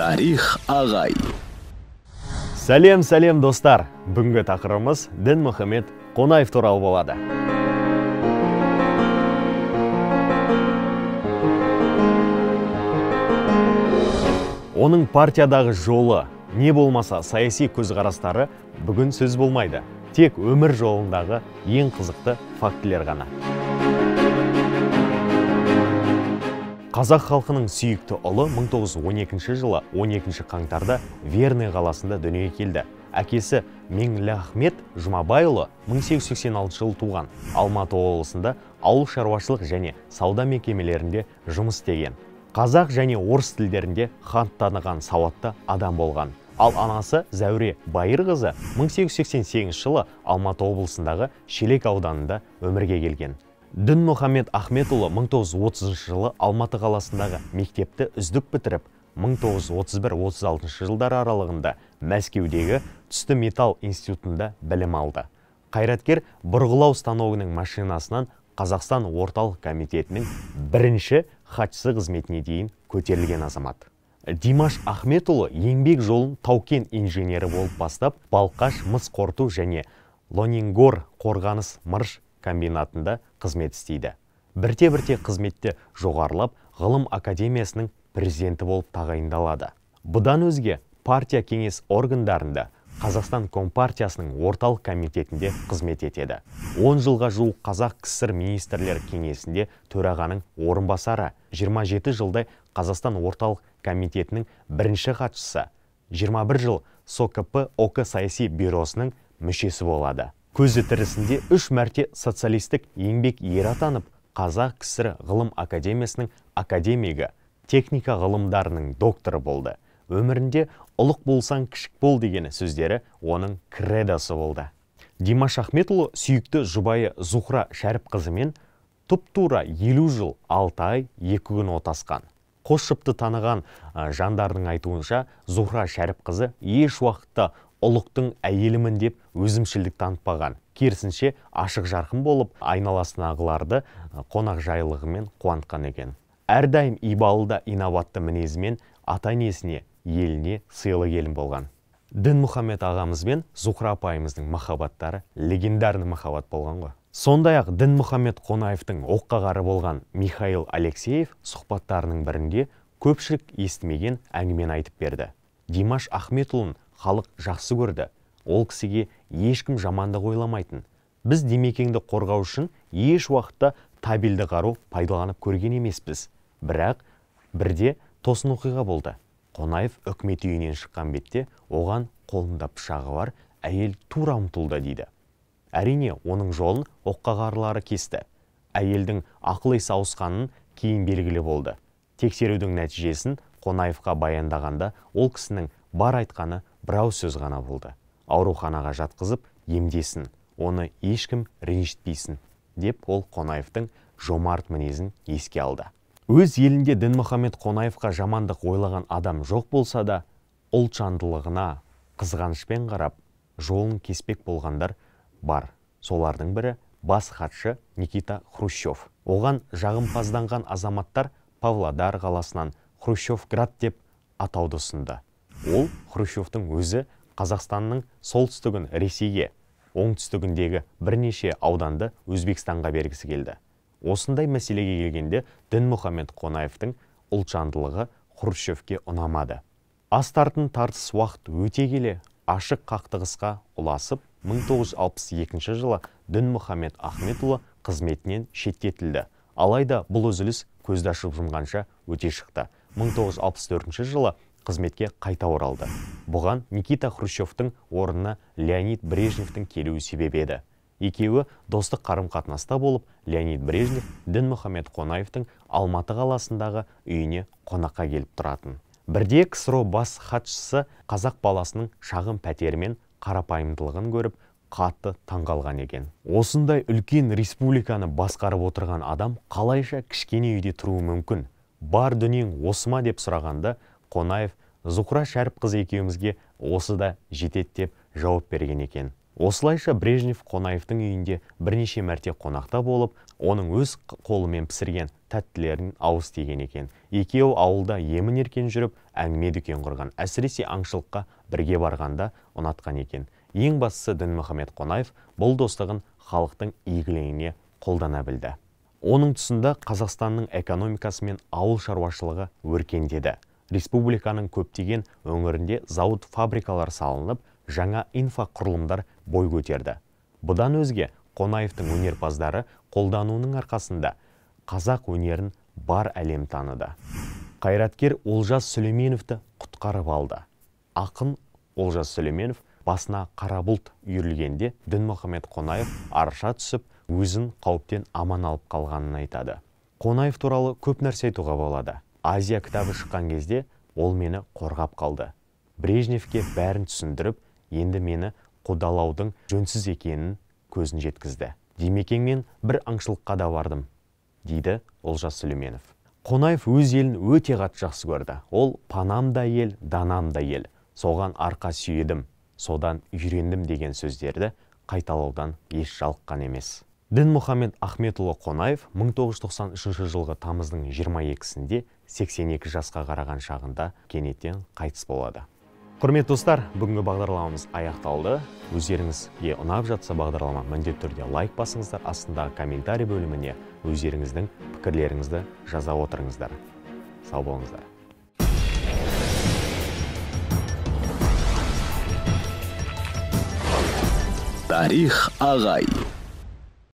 тарих ағай сәлем сәлем достар бүгінгі тақырыбымыз дін мұхаммед қонаев туралы болады оның партиядағы жолы не болмаса саяси көзқарастары бүгін сөз болмайды тек өмір жолындағы ең қызықты фактілер ғана қазақ халқының сүйікті ұлы 1912 жылы 12 қаңтарда верный қаласында дүниеге келді әкесі меңлахмет жұмабайұлы 1886 жылы туған алматы облысында ауыл шаруашылық және сауда мекемелерінде жұмыс істеген қазақ және орыс тілдерінде хат таныған сауатты адам болған ал анасы зәуре байырқызы 1888 жылы алматы облысындағы шелек ауданында өмірге келген дінмұхаммед ахметұлы 1930 жылы алматы қаласындағы мектепті үздік бітіріп 1931-36 жылдар аралығында мәскеудегі түсті металл институтында білім алды қайраткер бұрғылау станогының машинасынан қазақстан орталық комитетінің бірінші хатшысы қызметіне дейін көтерілген азамат Димаш Ахметұлы еңбек жолын таукен инженері болып бастап, Балқаш мыс қорту және Лонингор қорғаныс мырыш комбинатында қызмет істейді бірте бірте қызметте жоғарылап ғылым академиясының президенті болып тағайындалады бұдан өзге партия кеңес органдарында Қазақстан Компартиясының орталық комитетінде қызмет етеді. 10 жылға жуық қазақ кср министрлер кеңесінде төрағаның орынбасары, 27 жылдай Қазақстан орталық комитетінің бірінші хатшысы, 21 жыл СОКП ОК саяси бюросының мүшесі болады көзі тірісінде үш мәрте социалистік еңбек ері атанып қазақ кср ғылым академиясының академигі техника ғылымдарының докторы болды өмірінде ұлық болсаң кішік бол дегені сөздері оның кредосы болды димаш ахметұлы сүйікті жұбайы зухра шәріпқызымен тұп тура елу жыл алты ай екі күн отасқан қос жұпты таныған жандардың айтуынша зухра шәріпқызы еш уақытта ұлықтың әйелімін деп өзімшілдік танытпаған керісінше ашық жарқын болып айналасындағыларды жайлығымен қуантқан екен әрдайым ибалы да инабатты мінезімен ата енесіне еліне сыйлы келін болған дінмұхаммед ағамыз бен зухра апайымыздың махаббаттары легендарный махаббат болған ғой сондай ақ дінмұхаммед қонаевтың оққағары болған михаил алексеев сұхбаттарының бірінде көпшілік естімеген әңгімені айтып берді димаш ахметұлын халық жақсы көрді ол кісіге ешкім жамандық ойламайтын біз демекеңді қорғау үшін еш уақытта табельді қару пайдаланып көрген емеспіз бірақ бірде тосын оқиға болды қонаев үкімет үйінен шыққан бетте оған қолында пышағы бар әйел тура ұмтылды дейді әрине оның жолын оққағарлары кесті әйелдің ақыл есі ауысқанын кейін белгілі болды тексерудің нәтижесін қонаевқа баяндағанда ол кісінің бар айтқаны бір ауыз сөз ғана болды ауруханаға жатқызып емдесін оны ешкім ренжітпейсін деп ол қонаевтың жомарт мінезін еске алды өз елінде дінмұхаммед қонаевқа жамандық ойлаған адам жоқ болса да ұлтжандылығына қызғанышпен қарап жолын кеспек болғандар бар солардың бірі бас хатшы никита хрущев оған жағымпазданған азаматтар павлодар қаласынан хрущевград деп атауды ұсынды ол хрущевтің өзі қазақстанның солтүстігін ресейге оңтүстігіндегі бірнеше ауданды өзбекстанға бергісі келді осындай мәселеге келгенде дінмұхаммед қонаевтың ұлтжандылығы хрущевке ұнамады астартын тартыс уақыт өте келе ашық қақтығысқа ұласып 1962 жылы дінмұхаммед ахметұлы қызметінен шеттетілді алайда бұл үзіліс көзді ашып жұмғанша өте шықты 1964 жылы қызметке қайта оралды бұған никита хрущевтің орнына леонид брежневтің келуі себеп еді екеуі достық қарым қатынаста болып леонид брежнев Мұхамед қонаевтың алматы қаласындағы үйіне қонаққа келіп тұратын бірде ксро бас хатшысы қазақ баласының шағын пәтермен қарапайымдылығын көріп қатты таңғалған екен осындай үлкен республиканы басқарып отырған адам қалайша кішкене үйде тұруы мүмкін бар дүниең осыма деп сұрағанда қонаев зухра шәріпқызы екеуімізге осы да жетеді деп жауап берген екен осылайша брежнев қонаевтың үйінде бірнеше мәрте қонақта болып оның өз қолымен пісірген тәттілерін ауыз деген екен Екеу ауылда емін еркен жүріп әңгіме дүкен құрған әсіресе аңшылыққа бірге барғанда ұнатқан екен ең бастысы дінмұхаммед қонаев бұл достығын халықтың игілігіне қолдана білді оның тұсында қазақстанның экономикасы мен ауыл шаруашылығы өркендеді республиканың көптеген өңірінде зауыт фабрикалар салынып, жаңа инфрақұрылымдар бой көтерді. Бұдан өзге Қонаевтың өнерпаздары қолдануының арқасында қазақ өнерін бар әлем таныды. Қайраткер Олжас Сүлейменовті құтқарып алды. Ақын Олжас Сүлейменов басына қара бұлт үйірілгенде Дінмұхамед Қонаев арша түсіп, өзін қауіптен аман алып қалғанын айтады. Қонаев туралы көп нәрсе айтуға болады азия кітабы шыққан кезде ол мені қорғап қалды брежневке бәрін түсіндіріп енді мені қудалаудың жөнсіз екенін көзін жеткізді димекеңмен бір аңшылыққа да бардым дейді олжас сүлейменов қонаев өз елін өте қатты жақсы көрді ол панам да ел данам да ел соған арқа сүйедім содан үйрендім деген сөздерді қайталаудан еш жалыққан емес дінмұхамед ахметұлы қонаев 1993 жылғы тамыздың 22-сінде 82 жасқа қараған шағында кенеттен қайтыс болады құрметті достар бүгінгі бағдарламамыз аяқталды өздеріңізге ұнап жатса бағдарлама міндетті түрде лайк басыңыздар астындағы комментарий бөліміне өздеріңіздің пікірлеріңізді жаза отырыңыздар сау болыңыздар тарих ағай